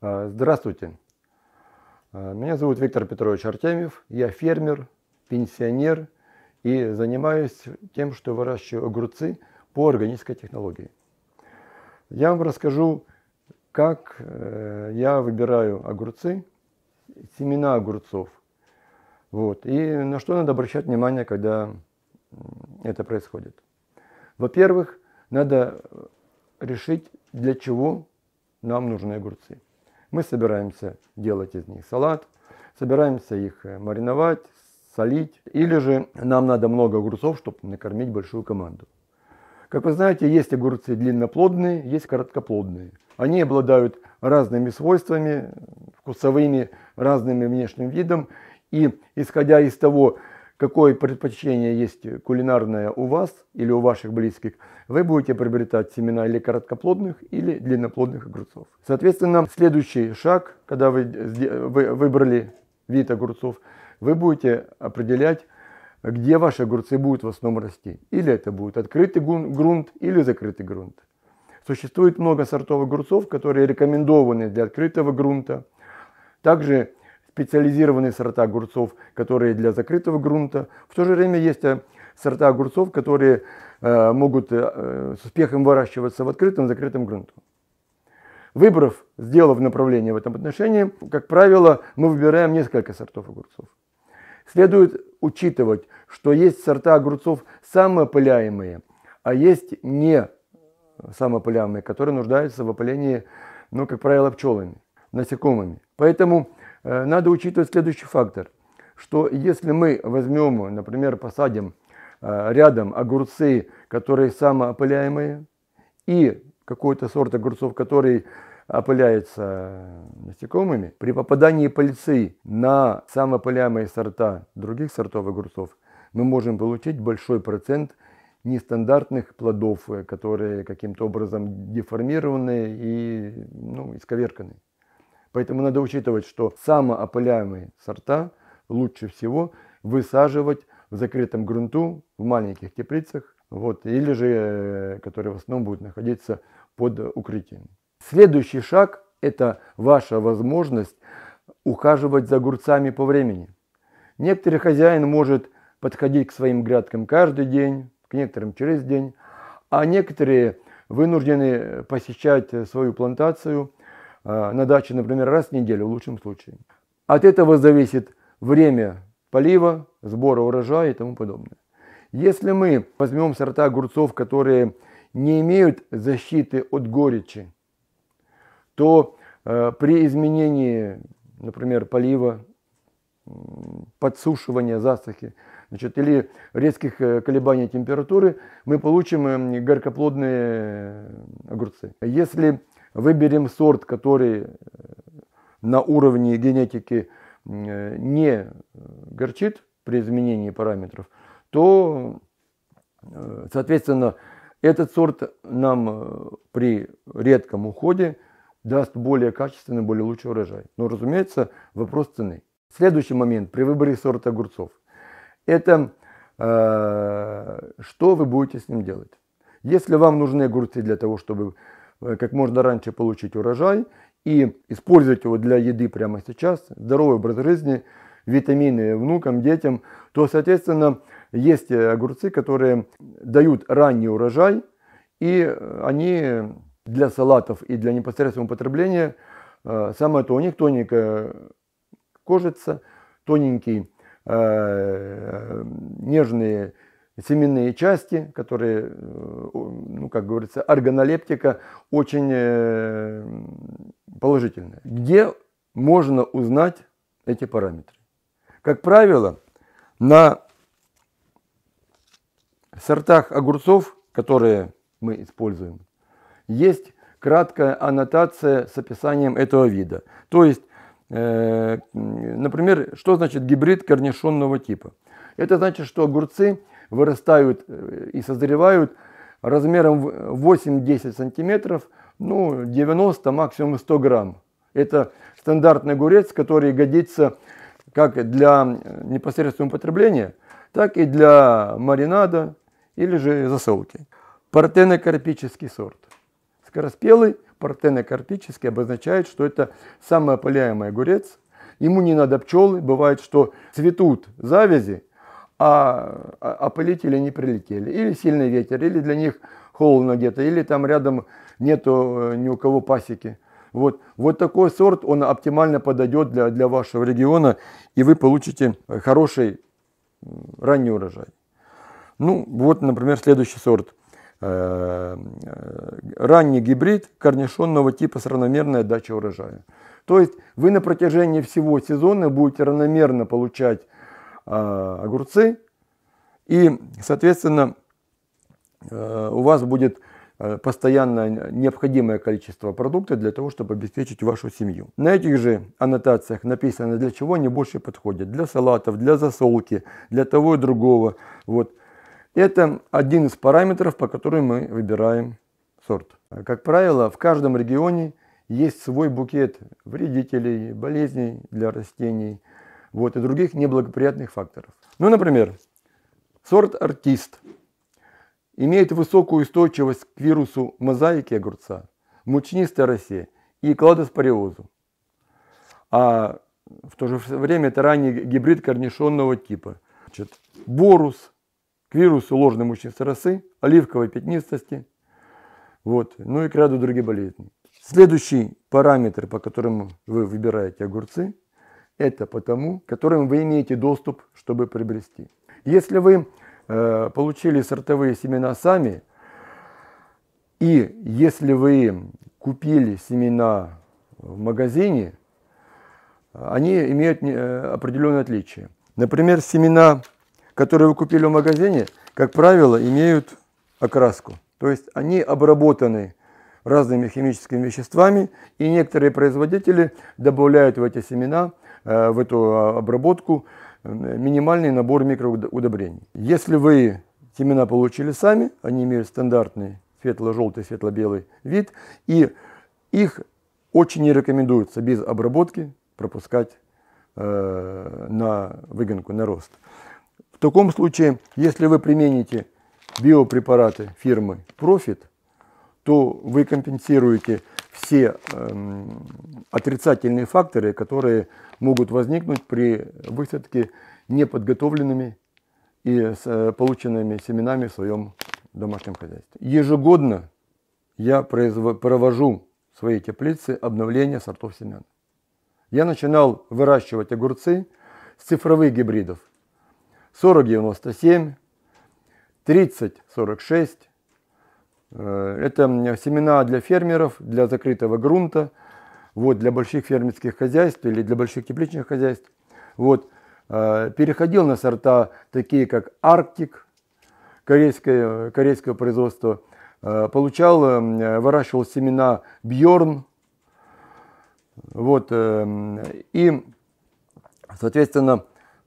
А, здравствуйте. А, меня зовут Виктор Петрович Артемьев. Я фермер, пенсионер и занимаюсь тем, что выращиваю огурцы по органической технологии. Я вам расскажу, как э, я выбираю огурцы, семена огурцов. Вот. И на что надо обращать внимание, когда это происходит. Во-первых, надо решить, для чего нам нужны огурцы – мы собираемся делать из них салат, собираемся их э, мариновать, солить. Или же нам надо много огурцов, чтобы накормить большую команду. Как вы знаете, есть огурцы длинноплодные, есть короткоплодные. Они обладают разными свойствами, вкусовыми, разными внешним видом. И исходя из того, какое предпочтение есть кулинарное у вас или у ваших близких, вы будете приобретать семена или короткоплодных, или длинноплодных огурцов. Соответственно, следующий шаг, когда вы, вы выбрали вид огурцов, вы будете определять, где ваши огурцы будут в основном расти. Или это будет открытый грунт, или закрытый грунт. Существует много сортов огурцов, которые рекомендованы для открытого грунта. Также специализированные сорта огурцов, которые для закрытого грунта. В то же время есть э, сорта огурцов, которые э, могут э, с успехом выращиваться в открытом и закрытом грунту. Выбрав, сделав направление в этом отношении, как правило, мы выбираем несколько сортов огурцов. Следует учитывать, что есть сорта огурцов самоопыляемые, а есть не самоопыляемые, которые нуждаются в опылении, ну, как правило, пчелами, насекомыми. Поэтому Э, надо учитывать следующий фактор, что если мы возьмем, например, посадим э, рядом огурцы, которые самоопыляемые, и какой-то сорт огурцов, который опыляется э, насекомыми, при попадании пыльцы на самоопыляемые сорта других сортов огурцов мы можем получить большой процент нестандартных плодов, которые каким-то образом деформированы и ну, исковерканы. Поэтому надо учитывать, что самоопыляемые сорта лучше всего высаживать в закрытом грунту, в маленьких теплицах, вот, или же, э, которые в основном будут находиться под укрытием. Следующий шаг – это ваша возможность ухаживать за огурцами по времени. Некоторый хозяин может подходить к своим грядкам каждый день, к некоторым через день, а некоторые вынуждены э, посещать э, свою плантацию – Э, на даче, например, раз в неделю в лучшем случае. От этого зависит время полива, сбора урожая и тому подобное. Если мы возьмем сорта огурцов, которые не имеют защиты от горечи, то э, при изменении, например, полива, подсушивания, засухи, значит, или резких э, колебаний температуры, мы получим э, горькоплодные огурцы. Если выберем сорт, который э, на уровне генетики э, не э, горчит при изменении параметров, то, соответственно, этот сорт нам при редком уходе даст более качественный, более лучший урожай. Но, разумеется, вопрос цены. Следующий момент при выборе сорта огурцов. Это э, что вы будете с ним делать. Если вам нужны огурцы для того, чтобы Э, как можно раньше получить урожай и использовать его для еды прямо сейчас, здоровый образ жизни, витамины внукам, детям, то, соответственно, есть э, огурцы, которые дают ранний урожай, и э, они для салатов и для непосредственного употребления самое то, у них тоненькая кожица, тоненькие нежные семенные части, которые, э, ну, как говорится, органолептика очень э, положительная. Где можно узнать эти параметры? Как правило, на сортах огурцов, которые мы используем, есть краткая аннотация с описанием этого вида. То есть, э, например, что значит гибрид корнишонного типа? Это значит, что огурцы – вырастают э, и созревают размером 8-10 сантиметров, ну 90, максимум 100 грамм. Это стандартный огурец, который годится как для э, непосредственного употребления, так и для маринада или же засолки. Партенокарпический сорт. Скороспелый партенокарпический обозначает, что это самый опыляемый огурец. Ему не надо пчелы. Бывает, что цветут завязи, а, а полетели, не прилетели. Или сильный ветер, или для них холодно где-то, или там рядом нету э, ни у кого пасеки. Вот, вот такой сорт, он оптимально подойдет для, для вашего региона, и вы получите хороший ранний урожай. Ну, вот, например, следующий сорт. Э, э, ранний гибрид корнишонного типа с равномерной отдачей урожая. То есть вы на протяжении всего сезона будете равномерно получать э, огурцы. И, соответственно, э, у вас будет э, постоянно необходимое количество продуктов для того, чтобы обеспечить вашу семью. На этих же аннотациях написано, для чего они больше подходят. Для салатов, для засолки, для того и другого. Вот. Это один из параметров, по которым мы выбираем сорт. Как правило, в каждом регионе есть свой букет вредителей, болезней для растений – вот, и других неблагоприятных факторов. Ну, например, сорт артист имеет высокую устойчивость к вирусу мозаики огурца, мучнистой росе и кладоспориозу. А в то же время это ранний гибрид корнишонного типа. Значит, борус к вирусу ложной мучнистой росы, оливковой пятнистости, вот, ну и к ряду других болезней. Следующий параметр, по которому вы выбираете огурцы – это потому, к которым вы имеете доступ, чтобы приобрести. Если вы э, получили сортовые семена сами, и если вы купили семена в магазине, они имеют э, определенные отличия. Например, семена, которые вы купили в магазине, как правило, имеют окраску. То есть они обработаны разными химическими веществами, и некоторые производители добавляют в эти семена – Э, в эту а, обработку э, минимальный набор микроудобрений. Если вы семена получили сами, они имеют стандартный светло-желтый, светло-белый вид, и их очень не рекомендуется без обработки пропускать э, на выгонку, на рост. В таком случае, если вы примените биопрепараты фирмы Profit, то вы компенсируете все эм, отрицательные факторы, которые могут возникнуть при высадке неподготовленными и с э, полученными семенами в своем домашнем хозяйстве. Ежегодно я провожу в своей теплице обновление сортов семян. Я начинал выращивать огурцы с цифровых гибридов 4097, 3046, Э, это семена для фермеров, для закрытого грунта, вот, для больших фермерских хозяйств или для больших тепличных хозяйств. Вот. Э, переходил на сорта такие, как Арктик, корейское, корейское производство. Э, получал, выращивал семена Бьорн. Вот. И, соответственно,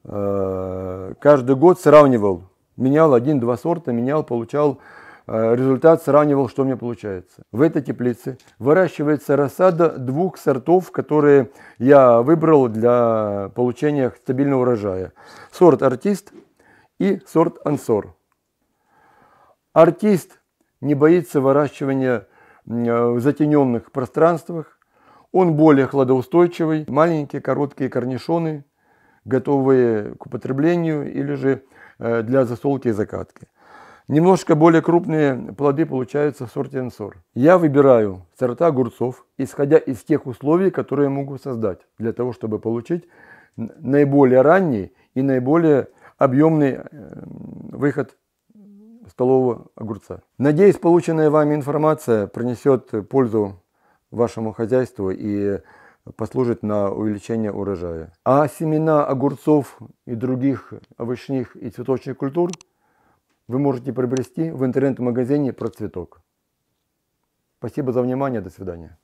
каждый год сравнивал, менял один-два сорта, менял, получал Э, результат сравнивал, что у меня получается. В этой теплице выращивается рассада двух сортов, которые я выбрал для получения стабильного урожая. Сорт «Артист» и сорт «Ансор». Артист не боится выращивания э, в затененных пространствах. Он более хладоустойчивый, маленькие короткие корнишоны, готовые к употреблению или же э, для засолки и закатки. Немножко более крупные плоды получаются в сорте энсор. Я выбираю сорта огурцов, исходя из тех условий, которые я могу создать, для того, чтобы получить наиболее ранний и наиболее объемный э, выход столового огурца. Надеюсь, полученная вами информация принесет пользу вашему хозяйству и послужит на увеличение урожая. А семена огурцов и других овощных и цветочных культур – вы можете приобрести в интернет-магазине «Процветок». Спасибо за внимание, до свидания.